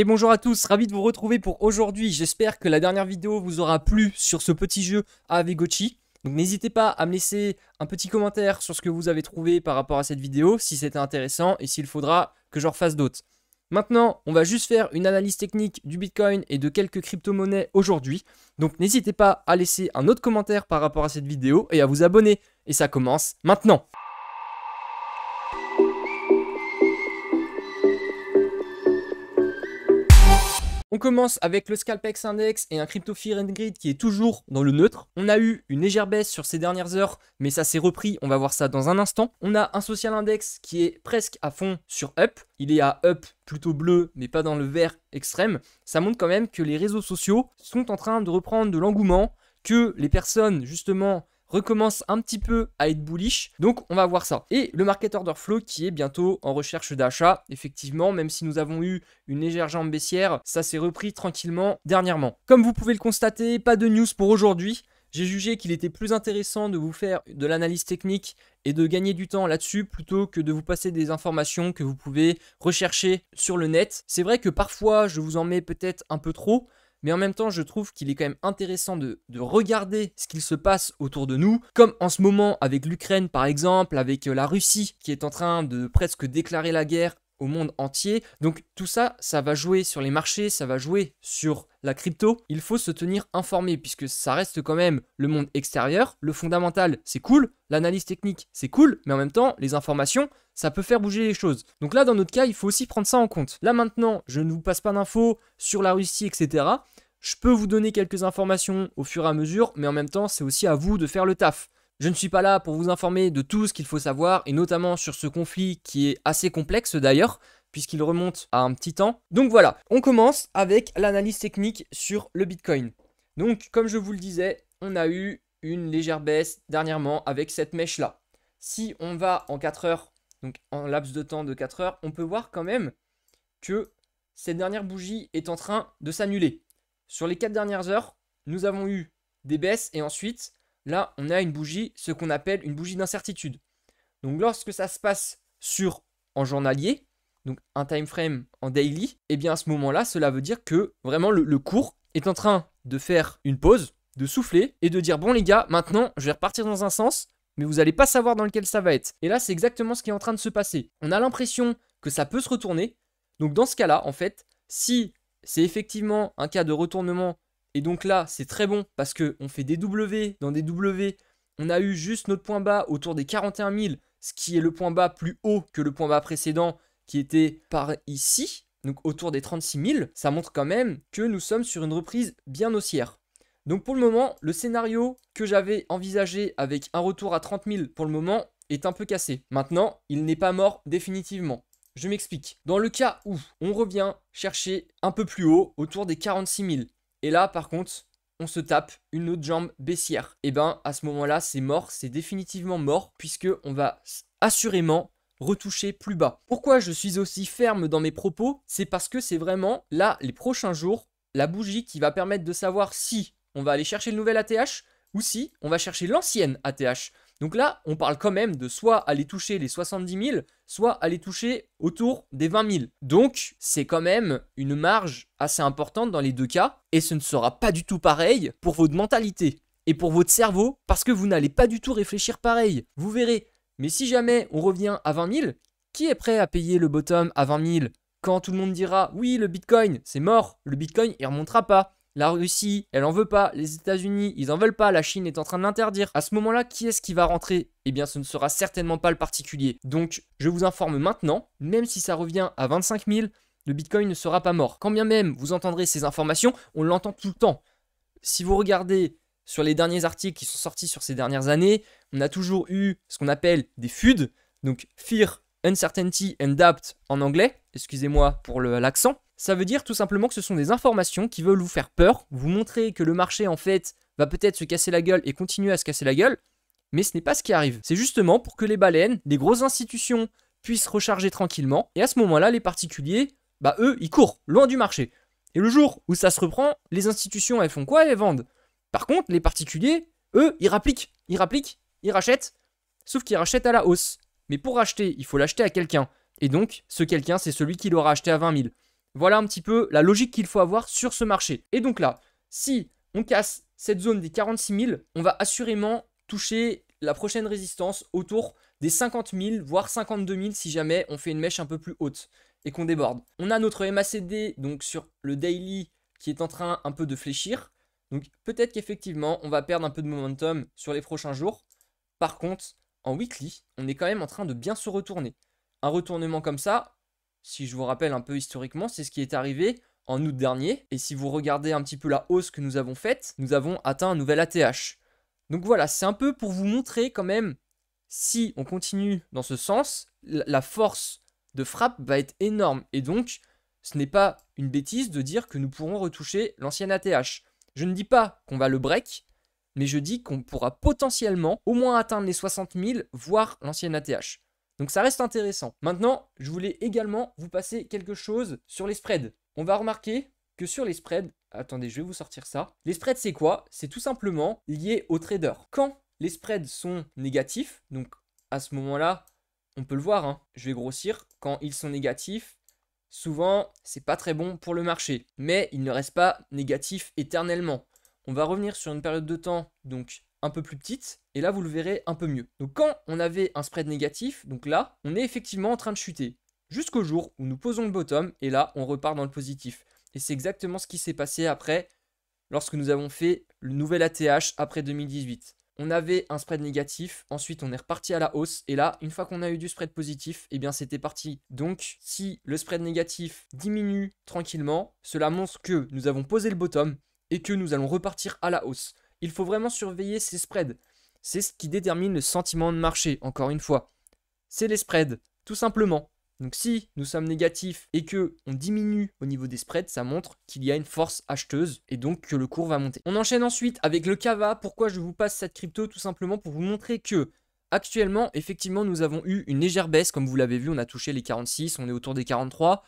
Et bonjour à tous, ravi de vous retrouver pour aujourd'hui. J'espère que la dernière vidéo vous aura plu sur ce petit jeu avec Gochi. Donc n'hésitez pas à me laisser un petit commentaire sur ce que vous avez trouvé par rapport à cette vidéo, si c'était intéressant et s'il faudra que j'en refasse d'autres. Maintenant, on va juste faire une analyse technique du Bitcoin et de quelques crypto-monnaies aujourd'hui. Donc n'hésitez pas à laisser un autre commentaire par rapport à cette vidéo et à vous abonner. Et ça commence maintenant. On commence avec le Scalpex Index et un Crypto Fear and Grid qui est toujours dans le neutre. On a eu une légère baisse sur ces dernières heures, mais ça s'est repris, on va voir ça dans un instant. On a un Social Index qui est presque à fond sur Up. Il est à Up plutôt bleu, mais pas dans le vert extrême. Ça montre quand même que les réseaux sociaux sont en train de reprendre de l'engouement, que les personnes justement recommence un petit peu à être bullish. Donc on va voir ça. Et le market order flow qui est bientôt en recherche d'achat. Effectivement, même si nous avons eu une légère jambe baissière, ça s'est repris tranquillement dernièrement. Comme vous pouvez le constater, pas de news pour aujourd'hui. J'ai jugé qu'il était plus intéressant de vous faire de l'analyse technique et de gagner du temps là-dessus plutôt que de vous passer des informations que vous pouvez rechercher sur le net. C'est vrai que parfois je vous en mets peut-être un peu trop, mais en même temps je trouve qu'il est quand même intéressant de, regarder ce qu'il se passe autour de nous, comme en ce moment avec l'Ukraine par exemple, avec euh, la Russie qui est en train de presque déclarer la guerre au monde entier. Donc tout ça, ça va jouer sur les marchés, ça va jouer sur la crypto. Il faut se tenir informé puisque ça reste quand même le monde extérieur. Le fondamental, c'est cool. L'analyse technique, c'est cool. Mais en même temps, les informations, ça peut faire bouger les choses. Donc là, dans notre cas, il faut aussi prendre ça en compte. Là maintenant, je ne vous passe pas d'infos sur la Russie, etc. Je peux vous donner quelques informations au fur et à mesure, mais en même temps, c'est aussi à vous de faire le taf. Je ne suis pas là pour vous informer de tout ce qu'il faut savoir, et notamment sur ce conflit qui est assez complexe d'ailleurs, puisqu'il remonte à un petit temps. Donc voilà, on commence avec l'analyse technique sur le Bitcoin. Donc comme je vous le disais, on a eu une légère baisse dernièrement avec cette mèche-là. Si on va en 4 heures, donc en laps de temps de 4 heures, on peut voir quand même que cette dernière bougie est en train de s'annuler. Sur les 4 dernières heures, nous avons eu des baisses et ensuite Là, on a une bougie, ce qu'on appelle une bougie d'incertitude. Donc lorsque ça se passe sur en journalier, donc un time frame en daily, et eh bien à ce moment-là, cela veut dire que vraiment le, le, cours est en train de faire une pause, de souffler et de dire bon les gars, maintenant je vais repartir dans un sens, mais vous n'allez pas savoir dans lequel ça va être. Et là, c'est exactement ce qui est en train de se passer. On a l'impression que ça peut se retourner. Donc dans ce cas-là, en fait, si c'est effectivement un cas de retournement et donc là, c'est très bon parce qu'on fait des W dans des W. On a eu juste notre point bas autour des 41 000, ce qui est le point bas plus haut que le point bas précédent qui était par ici, donc autour des 36 000. Ça montre quand même que nous sommes sur une reprise bien haussière. Donc pour le moment, le scénario que j'avais envisagé avec un retour à 30 000 pour le moment est un peu cassé. Maintenant, il n'est pas mort définitivement. Je m'explique. Dans le cas où on revient chercher un peu plus haut, autour des 46 000, et là, par contre, on se tape une autre jambe baissière. Et eh ben, à ce moment-là, c'est mort, c'est définitivement mort, puisque on va assurément retoucher plus bas. Pourquoi je suis aussi ferme dans mes propos C'est parce que c'est vraiment, là, les prochains jours, la bougie qui va permettre de savoir si on va aller chercher le nouvel ATH ou si on va chercher l'ancienne ATH. Donc là, on parle quand même de soit aller toucher les 70 000, soit aller toucher autour des 20 000. Donc c'est quand même une marge assez importante dans les deux cas, et ce ne sera pas du tout pareil pour votre mentalité et pour votre cerveau, parce que vous n'allez pas du tout réfléchir pareil. Vous verrez. Mais si jamais on revient à 20 000, qui est prêt à payer le bottom à 20 000 quand tout le monde dira oui, le Bitcoin, c'est mort, le Bitcoin, il remontera pas. La Russie, elle en veut pas. Les États-Unis, ils en veulent pas. La Chine est en train de l'interdire. À ce moment-là, qui est-ce qui va rentrer Eh bien, ce ne sera certainement pas le particulier. Donc, je vous informe maintenant, même si ça revient à 25 000, le Bitcoin ne sera pas mort. Quand bien même vous entendrez ces informations, on l'entend tout le temps. Si vous regardez sur les derniers articles qui sont sortis sur ces dernières années, on a toujours eu ce qu'on appelle des FUD, donc Fear, Uncertainty and Doubt en anglais, excusez-moi pour l'accent, ça veut dire tout simplement que ce sont des informations qui veulent vous faire peur, vous montrer que le marché en fait va peut-être se casser la gueule et continuer à se casser la gueule, mais ce n'est pas ce qui arrive. C'est justement pour que les baleines, les grosses institutions puissent recharger tranquillement, et à ce moment-là, les particuliers, bah eux, ils courent loin du marché. Et le jour où ça se reprend, les institutions, elles font quoi Elles vendent. Par contre, les particuliers, eux, ils rappliquent, ils rappliquent, ils rachètent, sauf qu'ils rachètent à la hausse. Mais pour racheter, il faut l'acheter à quelqu'un. Et donc, ce quelqu'un, c'est celui qui l'aura acheté à 20 000. Voilà un petit peu la logique qu'il faut avoir sur ce marché. Et donc là, si on casse cette zone des 46 000, on va assurément toucher la prochaine résistance autour des 50 000, voire 52 000 si jamais on fait une mèche un peu plus haute et qu'on déborde. On a notre MACD donc sur le daily qui est en train un peu de fléchir. Donc peut-être qu'effectivement on va perdre un peu de momentum sur les prochains jours. Par contre, en weekly, on est quand même en train de bien se retourner. Un retournement comme ça, si je vous rappelle un peu historiquement, c'est ce qui est arrivé en août dernier. Et si vous regardez un petit peu la hausse que nous avons faite, nous avons atteint un nouvel ATH. Donc voilà, c'est un peu pour vous montrer quand même, si on continue dans ce sens, la force de frappe va être énorme. Et donc, ce n'est pas une bêtise de dire que nous pourrons retoucher l'ancienne ATH. Je ne dis pas qu'on va le break, mais je dis qu'on pourra potentiellement au moins atteindre les 60 000, voire l'ancienne ATH. Donc ça reste intéressant. Maintenant, je voulais également vous passer quelque chose sur les spreads. On va remarquer que sur les spreads, attendez, je vais vous sortir ça. Les spreads, c'est quoi C'est tout simplement lié au trader. Quand les spreads sont négatifs, donc à ce moment-là, on peut le voir, hein, je vais grossir, quand ils sont négatifs, souvent, c'est pas très bon pour le marché. Mais ils ne restent pas négatifs éternellement. On va revenir sur une période de temps, donc un peu plus petite, et là vous le verrez un peu mieux. Donc quand on avait un spread négatif, donc là, on est effectivement en train de chuter, jusqu'au jour où nous posons le bottom, et là on repart dans le positif. Et c'est exactement ce qui s'est passé après, lorsque nous avons fait le nouvel ATH après 2018. On avait un spread négatif, ensuite on est reparti à la hausse, et là, une fois qu'on a eu du spread positif, et eh bien c'était parti. Donc si le spread négatif diminue tranquillement, cela montre que nous avons posé le bottom, et que nous allons repartir à la hausse il faut vraiment surveiller ces spreads. C'est ce qui détermine le sentiment de marché, encore une fois. C'est les spreads, tout simplement. Donc si nous sommes négatifs et que on diminue au niveau des spreads, ça montre qu'il y a une force acheteuse et donc que le cours va monter. On enchaîne ensuite avec le Kava. Pourquoi je vous passe cette crypto Tout simplement pour vous montrer que actuellement, effectivement, nous avons eu une légère baisse. Comme vous l'avez vu, on a touché les 46, on est autour des 43.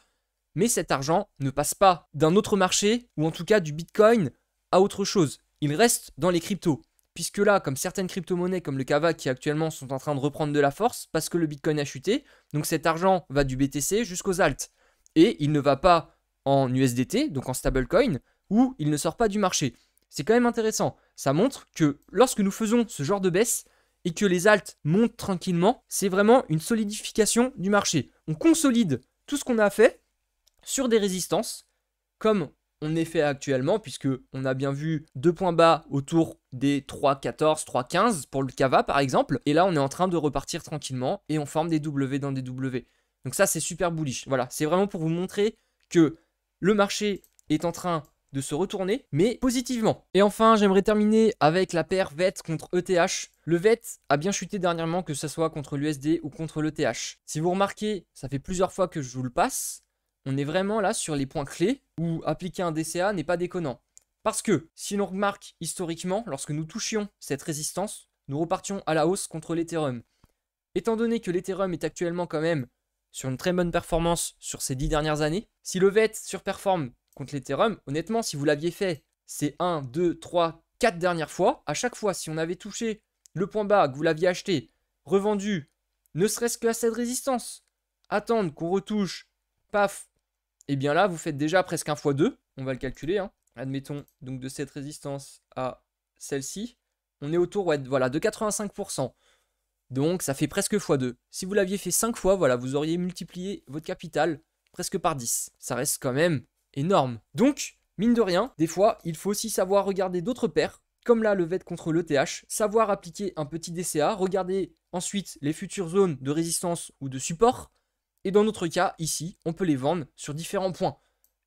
Mais cet argent ne passe pas d'un autre marché ou en tout cas du Bitcoin à autre chose il reste dans les cryptos. Puisque là, comme certaines crypto-monnaies comme le Kava qui actuellement sont en train de reprendre de la force parce que le Bitcoin a chuté, donc cet argent va du BTC jusqu'aux alts. Et il ne va pas en USDT, donc en stablecoin, ou il ne sort pas du marché. C'est quand même intéressant. Ça montre que lorsque nous faisons ce genre de baisse et que les altes montent tranquillement, c'est vraiment une solidification du marché. On consolide tout ce qu'on a fait sur des résistances, comme on est fait actuellement, puisque on a bien vu deux points bas autour des 3,14, 3,15 pour le Kava, par exemple. Et là, on est en train de repartir tranquillement et on forme des W dans des W. Donc ça, c'est super bullish. Voilà, c'est vraiment pour vous montrer que le marché est en train de se retourner, mais positivement. Et enfin, j'aimerais terminer avec la paire VET contre ETH. Le VET a bien chuté dernièrement, que ce soit contre l'USD ou contre l'ETH. Si vous remarquez, ça fait plusieurs fois que je vous le passe. On est vraiment là sur les points clés ou appliquer un DCA n'est pas déconnant. Parce que, si l'on remarque historiquement, lorsque nous touchions cette résistance, nous repartions à la hausse contre l'Ethereum. Étant donné que l'Ethereum est actuellement quand même sur une très bonne performance sur ces dix dernières années, si le VET surperforme contre l'Ethereum, honnêtement, si vous l'aviez fait ces 1, 2, 3, 4 dernières fois, à chaque fois, si on avait touché le point bas, que vous l'aviez acheté, revendu, ne serait-ce qu'à cette résistance, attendre qu'on retouche, paf, et eh bien là, vous faites déjà presque un fois 2. On va le calculer. Hein. Admettons, donc de cette résistance à celle-ci, on est autour voilà, de 85%. Donc ça fait presque x 2. Si vous l'aviez fait 5 fois, voilà, vous auriez multiplié votre capital presque par 10. Ça reste quand même énorme. Donc, mine de rien, des fois, il faut aussi savoir regarder d'autres paires, comme là le VET contre l'ETH, savoir appliquer un petit DCA, regarder ensuite les futures zones de résistance ou de support, et dans notre cas, ici, on peut les vendre sur différents points.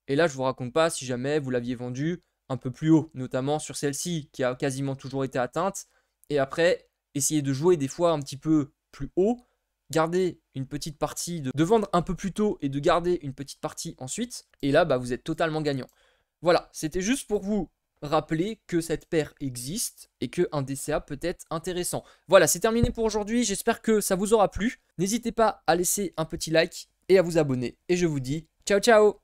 Et là, je vous raconte pas si jamais vous l'aviez vendu un peu plus haut, notamment sur celle-ci qui a quasiment toujours été atteinte. Et après, essayer de jouer des fois un petit peu plus haut, garder une petite partie, de, vendre un peu plus tôt et de garder une petite partie ensuite. Et là, bah, vous êtes totalement gagnant. Voilà, c'était juste pour vous rappeler que cette paire existe et que un DCA peut être intéressant. Voilà, c'est terminé pour aujourd'hui. J'espère que ça vous aura plu. N'hésitez pas à laisser un petit like et à vous abonner. Et je vous dis ciao ciao